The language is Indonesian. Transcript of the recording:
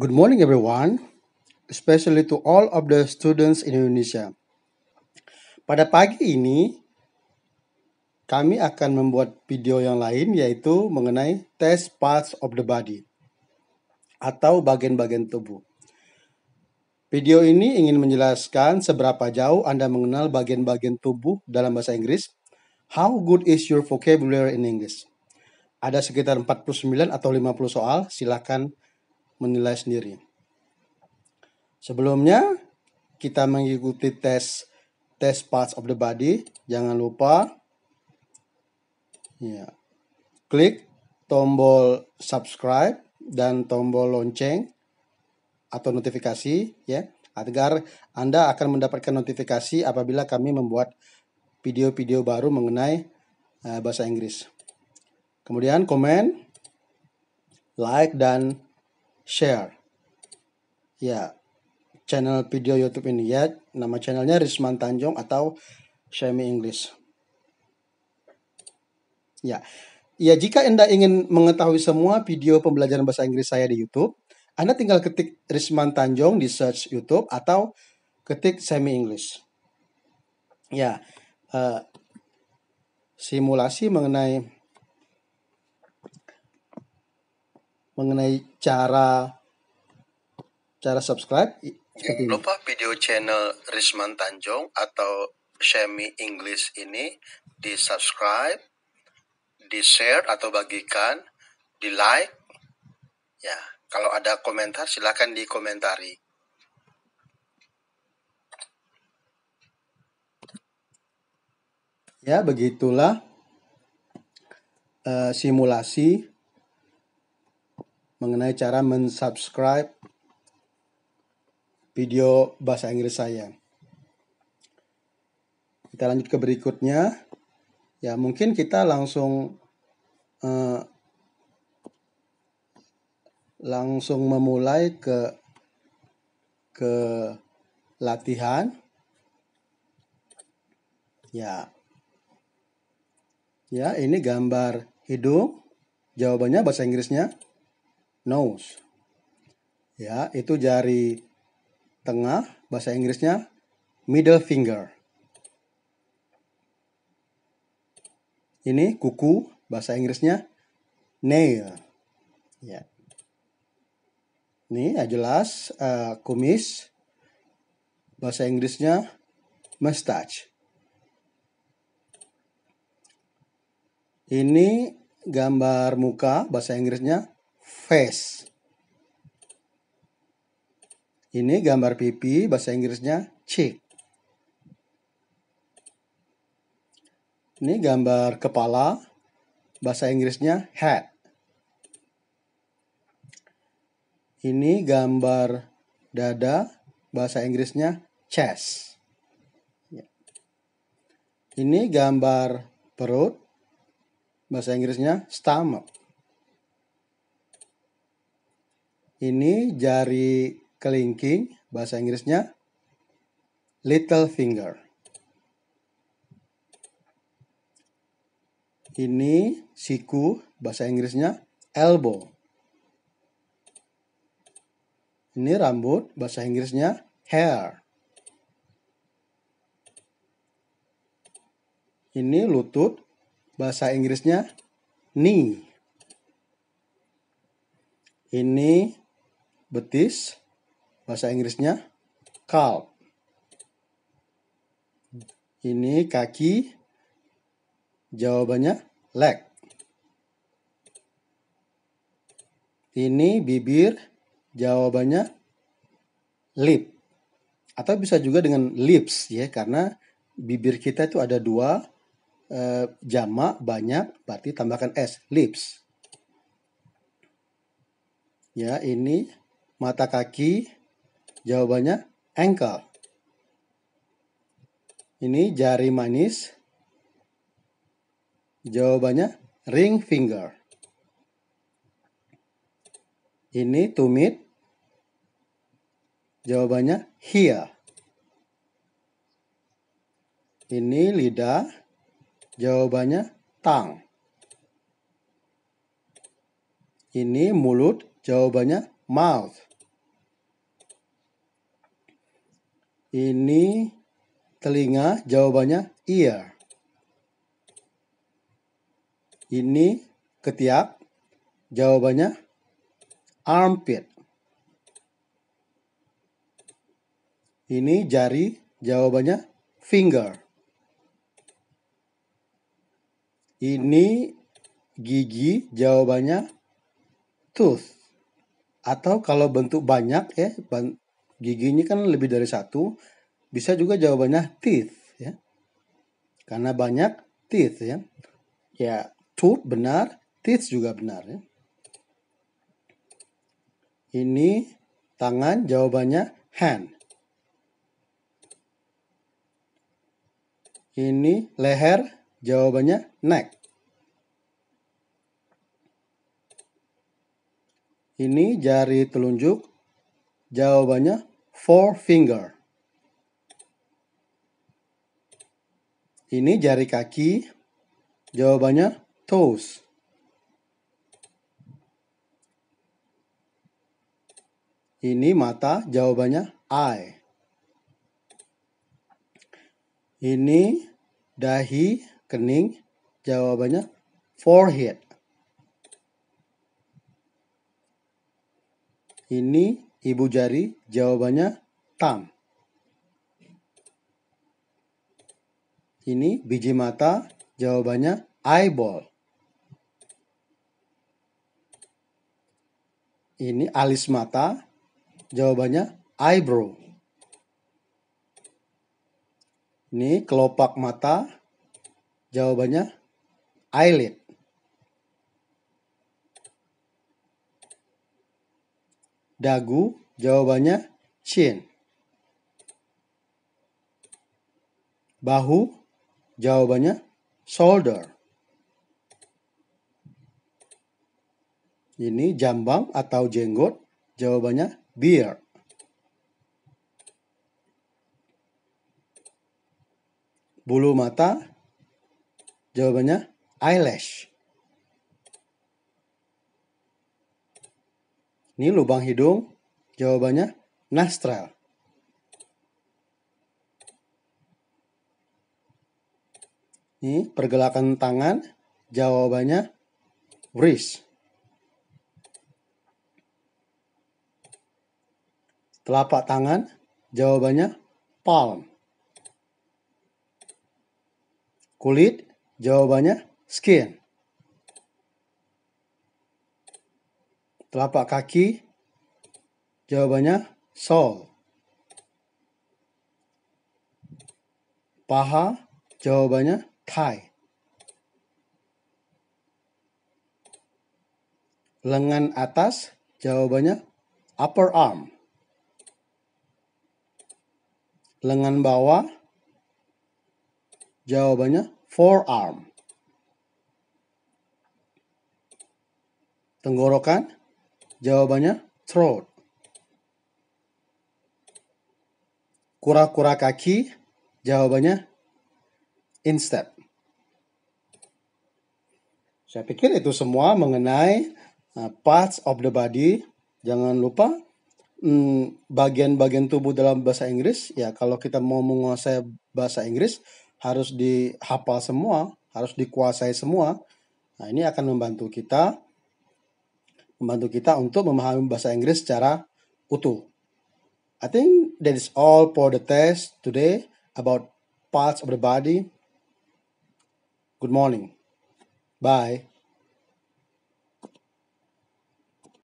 Good morning, everyone, especially to all of the students in Indonesia. Pada pagi ini, kami akan membuat video yang lain, yaitu mengenai test parts of the body atau bagian-bagian tubuh. Video ini ingin menjelaskan seberapa jauh Anda mengenal bagian-bagian tubuh dalam bahasa Inggris. How good is your vocabulary in English? Ada sekitar 49 atau 50 soal, silakan menilai sendiri. Sebelumnya kita mengikuti tes tes parts of the body, jangan lupa ya, klik tombol subscribe dan tombol lonceng atau notifikasi ya agar Anda akan mendapatkan notifikasi apabila kami membuat video-video baru mengenai uh, bahasa Inggris. Kemudian komen, like dan share. Ya, channel video YouTube ini ya. Nama channelnya Risman Tanjung atau Shemi English. Ya. Ya, jika Anda ingin mengetahui semua video pembelajaran bahasa Inggris saya di YouTube, Anda tinggal ketik Risman Tanjung di search YouTube atau ketik Semi English. Ya, uh, simulasi mengenai mengenai cara cara subscribe seperti Jangan lupa video channel Risman Tanjung atau Semi English ini di subscribe, di share atau bagikan, di like. Ya, kalau ada komentar silahkan dikomentari. Ya, begitulah uh, simulasi mengenai cara mensubscribe video bahasa Inggris saya. Kita lanjut ke berikutnya. Ya, mungkin kita langsung uh, langsung memulai ke ke latihan. Ya. Ya, ini gambar hidung. Jawabannya bahasa Inggrisnya nose. Ya, itu jari tengah, bahasa Inggrisnya middle finger. Ini kuku, bahasa Inggrisnya nail. Ya. Ini ya jelas uh, kumis, bahasa Inggrisnya mustache. Ini gambar muka, bahasa Inggrisnya face. Ini gambar pipi, bahasa Inggrisnya cheek. Ini gambar kepala, bahasa Inggrisnya head. Ini gambar dada, bahasa Inggrisnya chest. Ya. Ini gambar perut, bahasa Inggrisnya stomach. ini jari kelingking, bahasa Inggrisnya little finger. Ini siku, bahasa Inggrisnya elbow. Ini rambut, bahasa Inggrisnya hair. Ini lutut, bahasa Inggrisnya knee. Ini betis, bahasa Inggrisnya calf. Ini kaki, jawabannya leg. Ini bibir, jawabannya lip. Atau bisa juga dengan lips ya, karena bibir kita itu ada dua, eh, jamak banyak, berarti tambahkan s, lips. Ya, ini mata kaki? Jawabannya ankle. Ini jari manis. Jawabannya ring finger. Ini tumit. Jawabannya here. Ini lidah. Jawabannya tang. Ini mulut. Jawabannya mouth. Ini telinga, jawabannya ear. Iya. Ini ketiak, jawabannya armpit. Ini jari, jawabannya finger. Ini gigi, jawabannya tooth. Atau kalau bentuk banyak ya, Gigi ini kan lebih dari satu. Bisa juga jawabannya teeth ya. Karena banyak teeth ya. Ya, tooth benar, teeth juga benar ya. Ini tangan jawabannya hand. Ini leher jawabannya neck. Ini jari telunjuk jawabannya Four finger. Ini jari kaki. Jawabannya toes. Ini mata, jawabannya eye. Ini dahi, kening, jawabannya forehead. Ini ibu jari? Jawabannya tam. Ini biji mata, jawabannya eyeball. Ini alis mata, jawabannya eyebrow. Ini kelopak mata, jawabannya eyelid. dagu? Jawabannya chin. Bahu? Jawabannya shoulder. Ini jambang atau jenggot? Jawabannya beard. Bulu mata? Jawabannya eyelash. Ini lubang hidung. Jawabannya nostril. Ini pergelakan tangan. Jawabannya wrist. Telapak tangan. Jawabannya palm. Kulit. Jawabannya skin. telapak kaki? Jawabannya sol. Paha? Jawabannya thigh. Lengan atas? Jawabannya upper arm. Lengan bawah? Jawabannya forearm. Tenggorokan? Jawabannya throat. Kura-kura kaki, jawabannya instep. Saya pikir itu semua mengenai uh, parts of the body. Jangan lupa mm, bagian-bagian tubuh dalam bahasa Inggris. Ya kalau kita mau menguasai bahasa Inggris harus dihafal semua, harus dikuasai semua. Nah ini akan membantu kita membantu kita untuk memahami bahasa Inggris secara utuh. I think that is all for the test today about parts of the body. Good morning. Bye.